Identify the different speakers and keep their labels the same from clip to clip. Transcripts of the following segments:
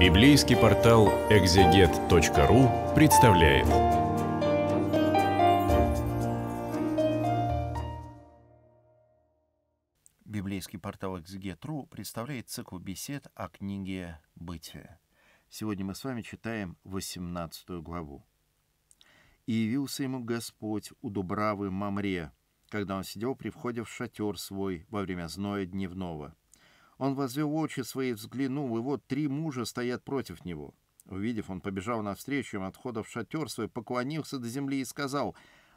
Speaker 1: Библейский портал экзегет.ру представляет. Библейский портал экзегет.ру представляет цикл бесед о книге «Бытие». Сегодня мы с вами читаем 18 главу. «И явился ему Господь у Дубравы Мамре, когда он сидел при входе в шатер свой во время зноя дневного». Он возвел очи свои, взглянул, и вот три мужа стоят против него. Увидев, он побежал навстречу им, отхода в шатер свой, поклонился до земли и сказал,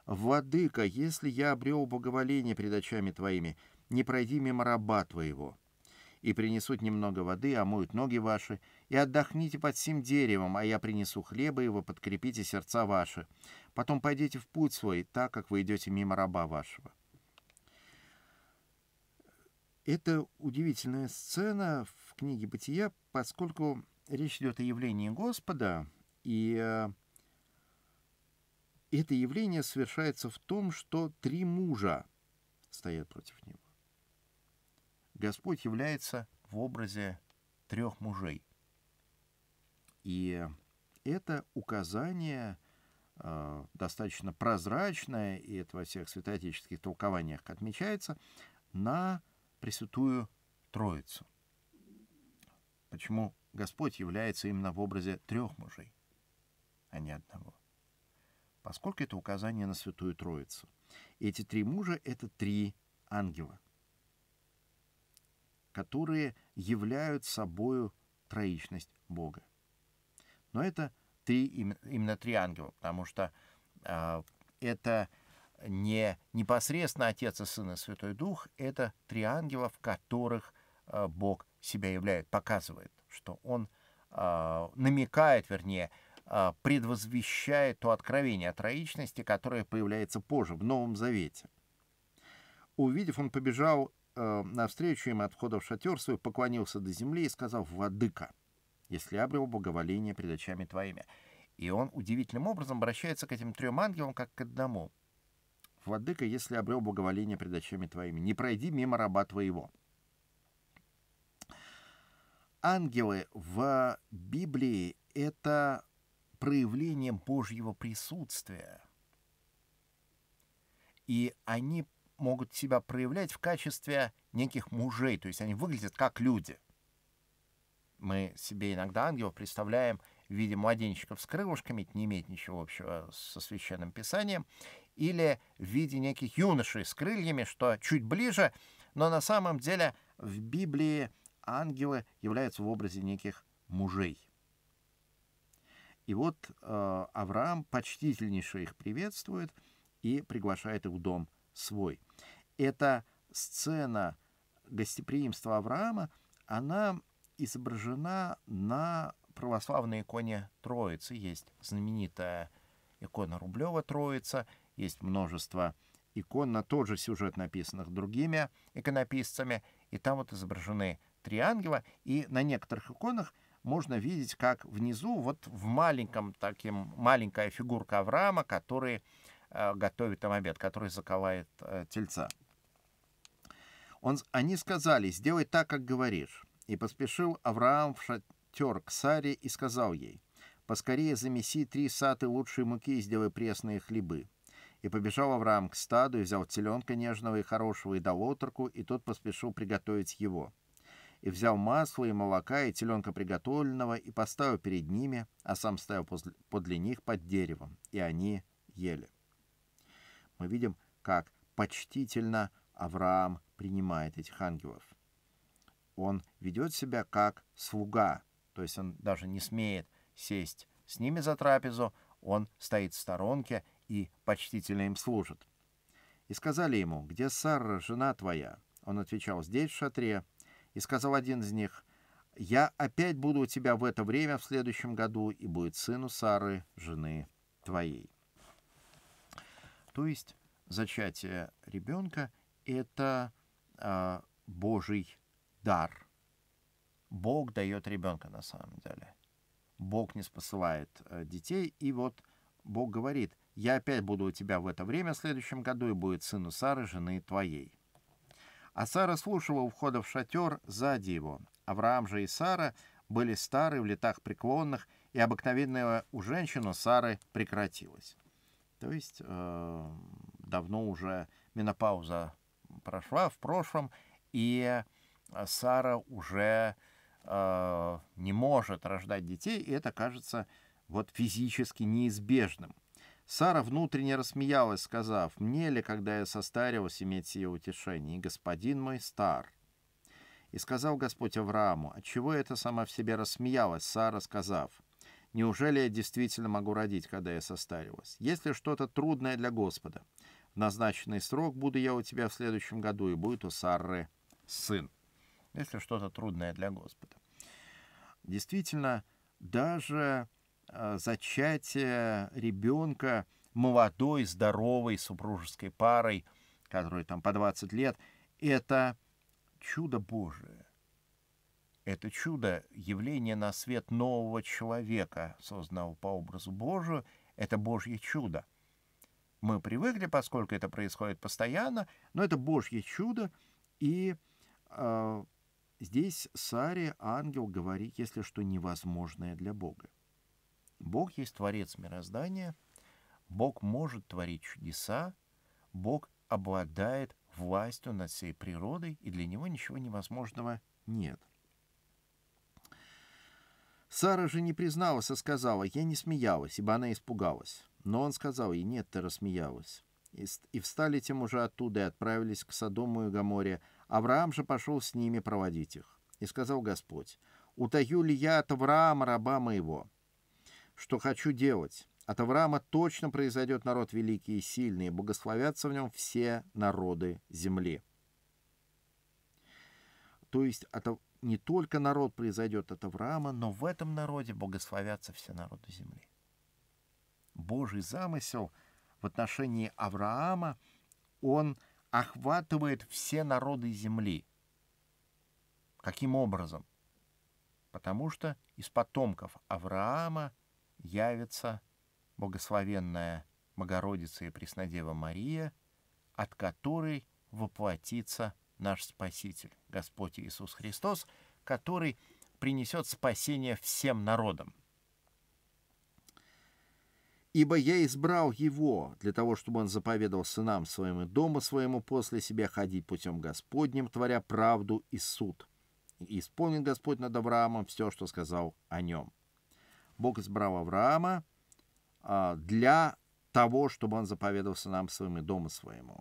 Speaker 1: «Владыка, если я обрел боговоление пред очами твоими, не пройди мимо раба твоего» и принесут немного воды, омоют а ноги ваши, и отдохните под сим деревом, а я принесу хлеба, и вы подкрепите сердца ваши. Потом пойдите в путь свой, так как вы идете мимо раба вашего». Это удивительная сцена в книге «Бытия», поскольку речь идет о явлении Господа, и э, это явление совершается в том, что три мужа стоят против него. Господь является в образе трех мужей. И это указание э, достаточно прозрачное, и это во всех святоотеческих толкованиях отмечается, на Пресвятую Троицу. Почему Господь является именно в образе трех мужей, а не одного? Поскольку это указание на Святую Троицу. Эти три мужа — это три ангела, которые являют собою троичность Бога. Но это три, именно три ангела, потому что э, это не непосредственно Отец и Сын и Святой Дух, это три ангела, в которых э, Бог себя являет, показывает, что Он э, намекает, вернее, э, предвозвещает то откровение о троичности, которое появляется позже, в Новом Завете. Увидев, он побежал навстречу им от входа в шатер свой, поклонился до земли и сказал «Владыка, если обрел благоволение пред очами твоими». И он удивительным образом обращается к этим трем ангелам как к одному. Владыка, если обрел боговоление пред очами твоими, не пройди мимо раба твоего. Ангелы в Библии — это проявление Божьего присутствия. И они могут себя проявлять в качестве неких мужей, то есть они выглядят как люди. Мы себе иногда ангелов представляем в виде младенчиков с крылышками, это не имеет ничего общего со священным писанием или в виде неких юношей с крыльями, что чуть ближе, но на самом деле в Библии ангелы являются в образе неких мужей. И вот э, Авраам почтительнейше их приветствует и приглашает их в дом свой. Эта сцена гостеприимства Авраама, она изображена на православной иконе Троицы. Есть знаменитая икона Рублева Троица — есть множество икон на тот же сюжет, написанных другими иконописцами, и там вот изображены три ангела, и на некоторых иконах можно видеть, как внизу вот в маленьком таким, маленькая фигурка Авраама, который э, готовит там обед, который заколает э, тельца. Он, они сказали, сделай так, как говоришь. И поспешил Авраам в шатер к Саре и сказал ей, «Поскорее замеси три саты лучшей муки и сделай пресные хлебы и побежал Авраам к стаду, и взял теленка нежного и хорошего, и дал отроку, и тот поспешил приготовить его. И взял масло и молока, и теленка приготовленного, и поставил перед ними, а сам стоял подле них под деревом, и они ели. Мы видим, как почтительно Авраам принимает этих ангелов. Он ведет себя как слуга, то есть он даже не смеет сесть с ними за трапезу, он стоит в сторонке и почтительно им служат. И сказали ему, где Сара, жена твоя? Он отвечал, здесь, в шатре. И сказал один из них, я опять буду у тебя в это время в следующем году, и будет сыну Сары, жены твоей. То есть зачатие ребенка — это э, Божий дар. Бог дает ребенка на самом деле. Бог не спасывает э, детей, и вот Бог говорит, я опять буду у тебя в это время в следующем году, и будет сыну Сары, жены твоей». А Сара слушала у входа в шатер сзади его. Авраам же и Сара были стары, в летах преклонных, и обыкновенная у женщин Сары прекратилась. То есть э, давно уже менопауза прошла в прошлом, и э, Сара уже э, не может рождать детей, и это кажется вот физически неизбежным. Сара внутренне рассмеялась, сказав, «Мне ли, когда я состарилась, иметь сие утешение, и господин мой стар?» И сказал Господь Аврааму, «Отчего это сама в себе рассмеялась Сара, сказав, «Неужели я действительно могу родить, когда я состарилась? Есть ли что-то трудное для Господа? В назначенный срок буду я у тебя в следующем году, и будет у Сары сын». Если что-то трудное для Господа? Действительно, даже Э, зачатие ребенка молодой, здоровой супружеской парой, которой там по 20 лет, это чудо Божие. Это чудо, явление на свет нового человека, созданного по образу Божию, это Божье чудо. Мы привыкли, поскольку это происходит постоянно, но это Божье чудо, и э, здесь Саре ангел говорит, если что, невозможное для Бога. Бог есть Творец мироздания, Бог может творить чудеса, Бог обладает властью над всей природой, и для него ничего невозможного нет. Сара же не призналась, а сказала, я не смеялась, ибо она испугалась. Но он сказал ей, нет, ты рассмеялась. И встали те мужа оттуда и отправились к Содому и Гаморе. Авраам же пошел с ними проводить их. И сказал Господь, «Утаю ли я от Авраама, раба моего? что хочу делать. От Авраама точно произойдет народ великий и сильный, и благословятся в нем все народы земли. То есть от, не только народ произойдет от Авраама, но в этом народе благословятся все народы земли. Божий замысел в отношении Авраама, он охватывает все народы земли. Каким образом? Потому что из потомков Авраама – явится благословенная Богородица и Преснодева Мария, от которой воплотится наш Спаситель, Господь Иисус Христос, который принесет спасение всем народам. «Ибо я избрал его для того, чтобы он заповедовал сынам своим и дому своему после себя ходить путем Господним, творя правду и суд. И исполнил Господь над Авраамом все, что сказал о нем». Бог избрал Авраама а, для того, чтобы он заповедовался нам своим и дому своему.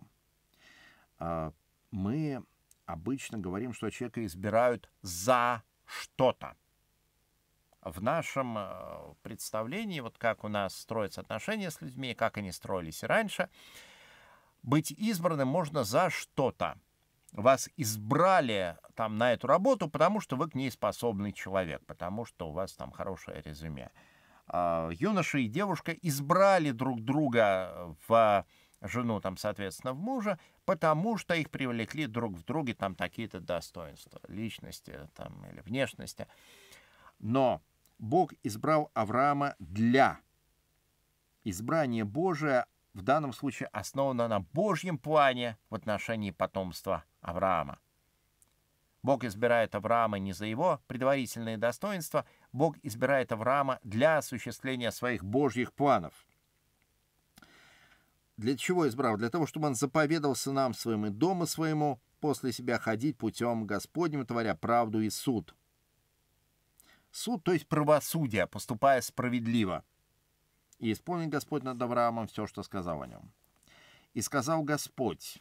Speaker 1: А, мы обычно говорим, что человека избирают за что-то. В нашем а, представлении, вот как у нас строятся отношения с людьми, как они строились и раньше, быть избранным можно за что-то вас избрали там на эту работу, потому что вы к ней способный человек, потому что у вас там хорошее резюме. А, юноша и девушка избрали друг друга в жену, там, соответственно, в мужа, потому что их привлекли друг в друге там такие-то достоинства, личности там, или внешности. Но Бог избрал Авраама для. избрания Божия в данном случае основано на Божьем плане в отношении потомства – Авраама. Бог избирает Авраама не за его предварительные достоинства, Бог избирает Авраама для осуществления своих божьих планов. Для чего избрал? Для того, чтобы он заповедал сынам своим и дому своему после себя ходить путем Господним, творя правду и суд. Суд, то есть правосудие, поступая справедливо. И исполнит Господь над Авраамом все, что сказал о нем. И сказал Господь,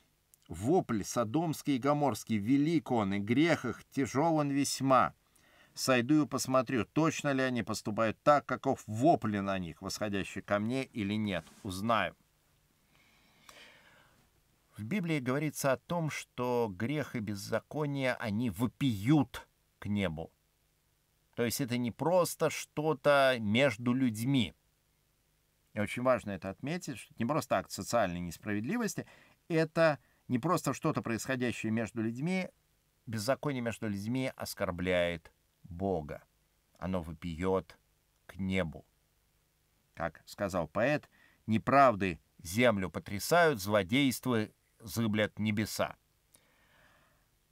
Speaker 1: Вопль содомский и гоморский, велик он, и грехах тяжел он весьма. Сойду и посмотрю, точно ли они поступают так, каков вопли на них, восходящий ко мне или нет. Узнаю. В Библии говорится о том, что грех и беззаконие, они вопиют к небу. То есть это не просто что-то между людьми. И очень важно это отметить, что не просто акт социальной несправедливости, это не просто что-то происходящее между людьми, беззаконие между людьми оскорбляет Бога. Оно выпьет к небу. Как сказал поэт, неправды землю потрясают, злодейства зыблят небеса.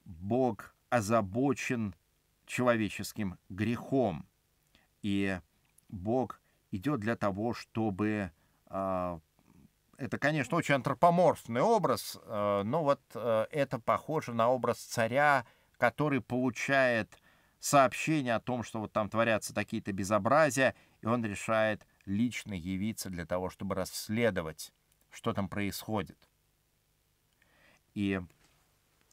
Speaker 1: Бог озабочен человеческим грехом, и Бог идет для того, чтобы а, это, конечно, очень антропоморфный образ, э, но вот э, это похоже на образ царя, который получает сообщение о том, что вот там творятся такие-то безобразия, и он решает лично явиться для того, чтобы расследовать, что там происходит. И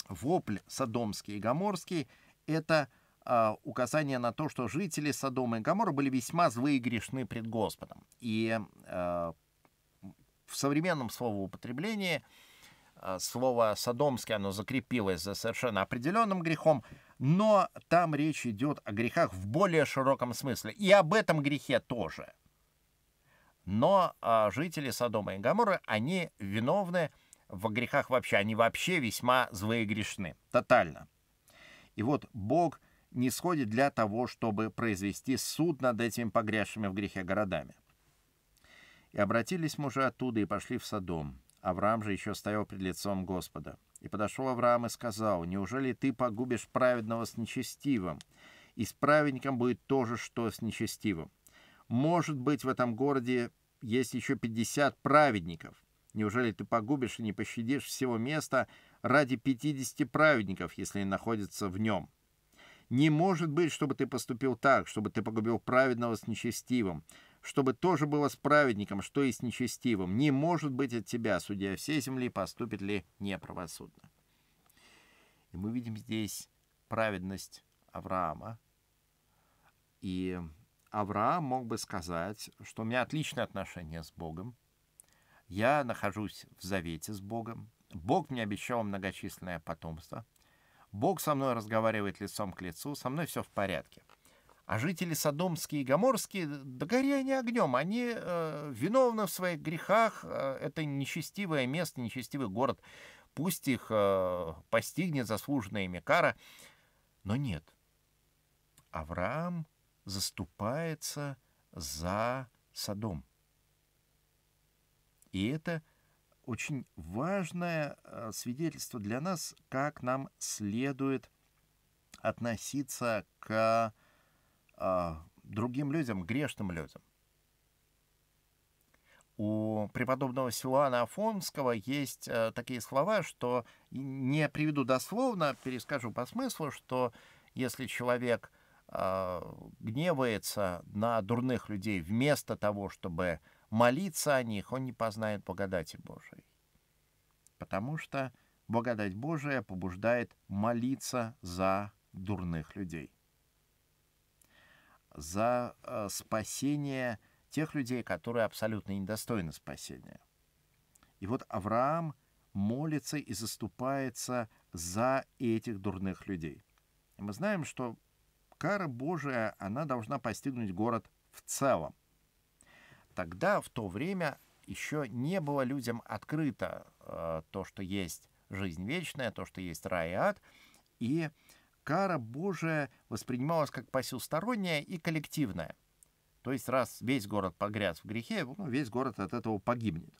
Speaker 1: вопль Содомский и Гоморский — это э, указание на то, что жители Содома и Гомора были весьма злые и грешны пред Господом. И э, в современном словоупотреблении э, слово «содомское», оно закрепилось за совершенно определенным грехом, но там речь идет о грехах в более широком смысле. И об этом грехе тоже. Но а, жители Содома и Гаморы, они виновны в грехах вообще. Они вообще весьма злые грешны. Тотально. И вот Бог не сходит для того, чтобы произвести суд над этими погрязшими в грехе городами. И обратились мужи оттуда и пошли в Содом. Авраам же еще стоял пред лицом Господа. И подошел Авраам и сказал, «Неужели ты погубишь праведного с нечестивым? И с праведником будет то же, что с нечестивым. Может быть, в этом городе есть еще пятьдесят праведников. Неужели ты погубишь и не пощадишь всего места ради пятидесяти праведников, если они находятся в нем?» Не может быть, чтобы ты поступил так, чтобы ты погубил праведного с нечестивым, чтобы тоже было с праведником, что и с нечестивым. Не может быть от тебя, судья всей земли, поступит ли неправосудно. И мы видим здесь праведность Авраама. И Авраам мог бы сказать, что у меня отличное отношение с Богом, я нахожусь в завете с Богом, Бог мне обещал многочисленное потомство, Бог со мной разговаривает лицом к лицу, со мной все в порядке — а жители Содомские и Гоморские, э, да гори они огнем, они э, виновны в своих грехах, э, это нечестивое место, нечестивый город, пусть их э, постигнет заслуженная ими кара. Но нет, Авраам заступается за Содом. И это очень важное э, свидетельство для нас, как нам следует относиться к а, другим людям, грешным людям. У преподобного Силуана Афонского есть э, такие слова, что не приведу дословно, перескажу по смыслу, что если человек а, гневается на дурных людей вместо того, чтобы молиться о них, он не познает благодати Божией. Потому что благодать Божия побуждает молиться за дурных людей за э, спасение тех людей, которые абсолютно недостойны спасения. И вот Авраам молится и заступается за этих дурных людей. И мы знаем, что кара Божия, она должна постигнуть город в целом. Тогда, в то время, еще не было людям открыто э, то, что есть жизнь вечная, то, что есть рай и ад, и кара Божия воспринималась как посеусторонняя и коллективная. То есть раз весь город погряз в грехе, ну, весь город от этого погибнет.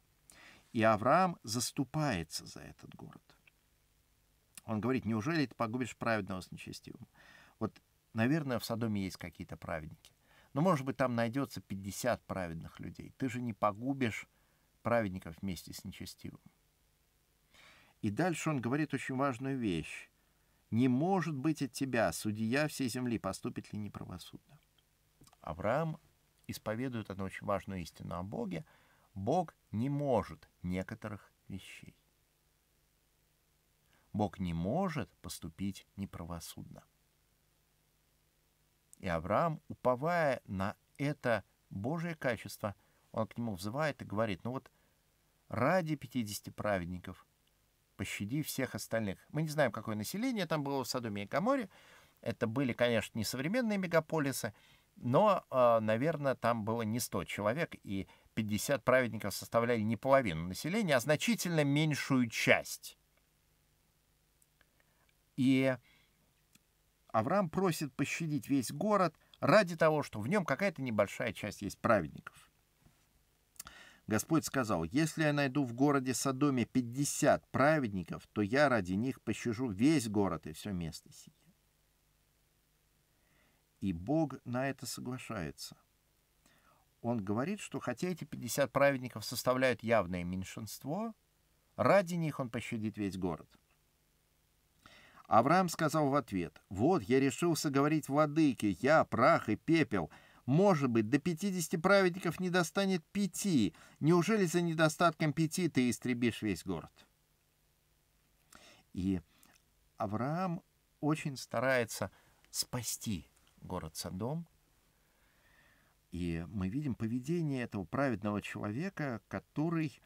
Speaker 1: И Авраам заступается за этот город. Он говорит, неужели ты погубишь праведного с нечестивым? Вот, наверное, в Содоме есть какие-то праведники. Но, может быть, там найдется 50 праведных людей. Ты же не погубишь праведников вместе с нечестивым. И дальше он говорит очень важную вещь. Не может быть от тебя, судья всей земли, поступит ли неправосудно. Авраам исповедует одну очень важную истину о Боге. Бог не может некоторых вещей. Бог не может поступить неправосудно. И Авраам, уповая на это Божие качество, он к нему взывает и говорит, ну вот ради 50 праведников – пощади всех остальных. Мы не знаем, какое население там было в Содоме и Гаморе. Это были, конечно, не современные мегаполисы, но, а, наверное, там было не 100 человек, и 50 праведников составляли не половину населения, а значительно меньшую часть. И Авраам просит пощадить весь город ради того, что в нем какая-то небольшая часть есть праведников. Господь сказал, «Если я найду в городе Содоме 50 праведников, то я ради них пощажу весь город и все место сие». И Бог на это соглашается. Он говорит, что хотя эти 50 праведников составляют явное меньшинство, ради них он пощадит весь город. Авраам сказал в ответ, «Вот я решился говорить владыке, я прах и пепел, может быть, до 50 праведников не достанет пяти. Неужели за недостатком пяти ты истребишь весь город? И Авраам очень старается спасти город Содом. И мы видим поведение этого праведного человека, который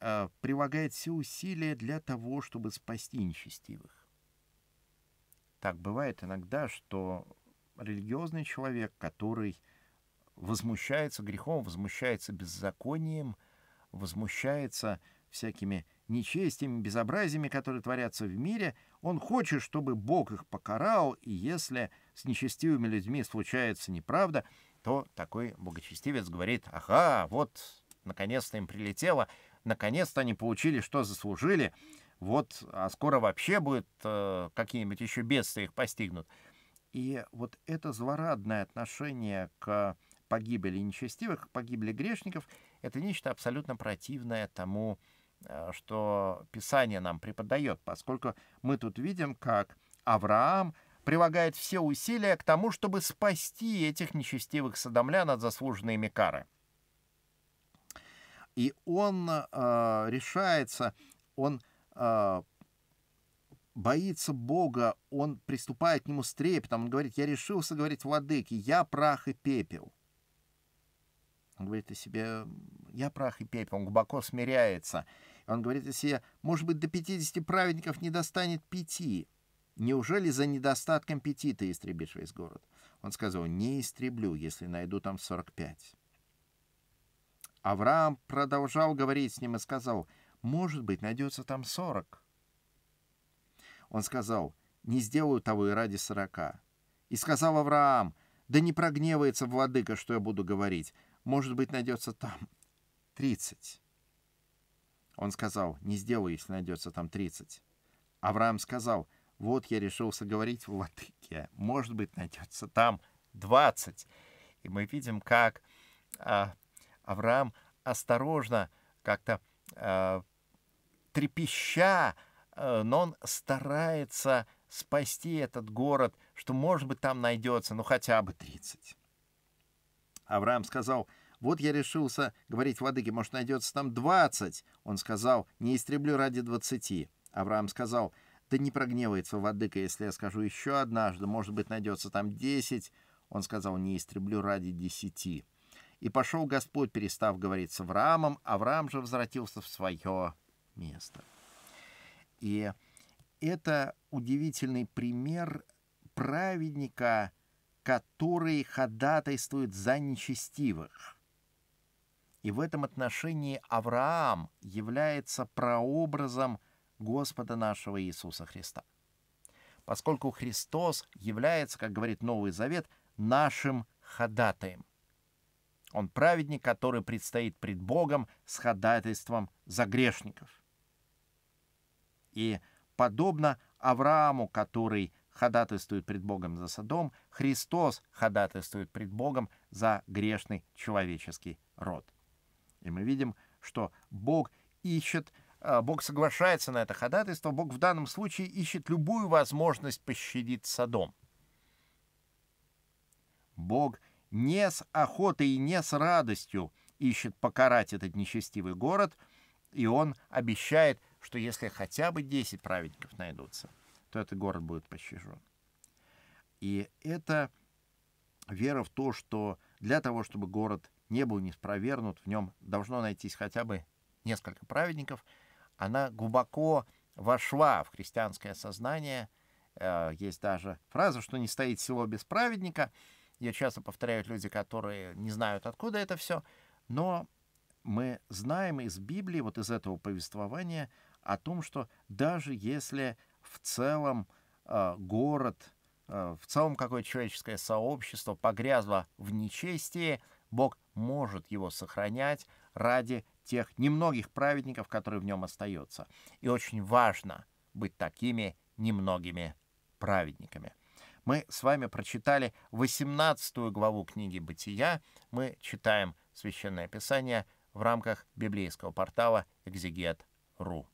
Speaker 1: э, прилагает все усилия для того, чтобы спасти нечестивых. Так бывает иногда, что религиозный человек, который возмущается грехом, возмущается беззаконием, возмущается всякими нечестиями, безобразиями, которые творятся в мире. Он хочет, чтобы Бог их покарал, и если с нечестивыми людьми случается неправда, то такой богочестивец говорит, ага, вот, наконец-то им прилетело, наконец-то они получили, что заслужили, вот, а скоро вообще будет э, какие-нибудь еще бедствия их постигнут. И вот это зворадное отношение к погибели нечестивых, к погибели грешников, это нечто абсолютно противное тому, э, что Писание нам преподает, поскольку мы тут видим, как Авраам прилагает все усилия к тому, чтобы спасти этих нечестивых садомлян от заслуженной ими кары. И он э, решается, он э, боится Бога, он приступает к нему с трепетом, он говорит, я решился, говорить владыке, я прах и пепел. Он говорит о себе, я прах и пепел, он глубоко смиряется. Он говорит о себе, может быть, до 50 праведников не достанет пяти. Неужели за недостатком пяти ты истребишь весь город? Он сказал, не истреблю, если найду там 45. Авраам продолжал говорить с ним и сказал, может быть, найдется там 40. Он сказал, «Не сделаю того и ради сорока». И сказал Авраам, «Да не прогневается владыка, что я буду говорить. Может быть, найдется там тридцать». Он сказал, «Не сделаю, если найдется там тридцать». Авраам сказал, «Вот я решился говорить владыке. Может быть, найдется там двадцать». И мы видим, как а, Авраам осторожно, как-то а, трепеща, Э, но он старается спасти этот город, что, может быть, там найдется, ну, хотя бы 30. Авраам сказал, вот я решился говорить Владыке, может, найдется там 20. Он сказал, не истреблю ради 20. Авраам сказал, да не прогневается Владыка, если я скажу еще однажды, может быть, найдется там 10. Он сказал, не истреблю ради 10. И пошел Господь, перестав говорить с Авраамом, Авраам же возвратился в свое место. И это удивительный пример праведника, который ходатайствует за нечестивых. И в этом отношении Авраам является прообразом Господа нашего Иисуса Христа. Поскольку Христос является, как говорит Новый Завет, нашим ходатаем. Он праведник, который предстоит пред Богом с ходатайством за грешников. И подобно Аврааму, который ходатайствует пред Богом за Содом, Христос ходатайствует пред Богом за грешный человеческий род. И мы видим, что Бог ищет, э, Бог соглашается на это ходатайство, Бог в данном случае ищет любую возможность пощадить Содом. Бог не с охотой и не с радостью ищет покарать этот нечестивый город, и он обещает – что если хотя бы 10 праведников найдутся, то этот город будет пощажен. И это вера в то, что для того, чтобы город не был неспровернут, в нем должно найтись хотя бы несколько праведников, она глубоко вошла в христианское сознание. Э, есть даже фраза, что не стоит село без праведника. Я часто повторяют люди, которые не знают, откуда это все. Но мы знаем из Библии, вот из этого повествования, о том, что даже если в целом э, город, э, в целом какое человеческое сообщество погрязло в нечестии, Бог может его сохранять ради тех немногих праведников, которые в нем остаются. И очень важно быть такими немногими праведниками. Мы с вами прочитали 18 главу книги «Бытия». Мы читаем Священное Писание – в рамках библейского портала экзегет.ру.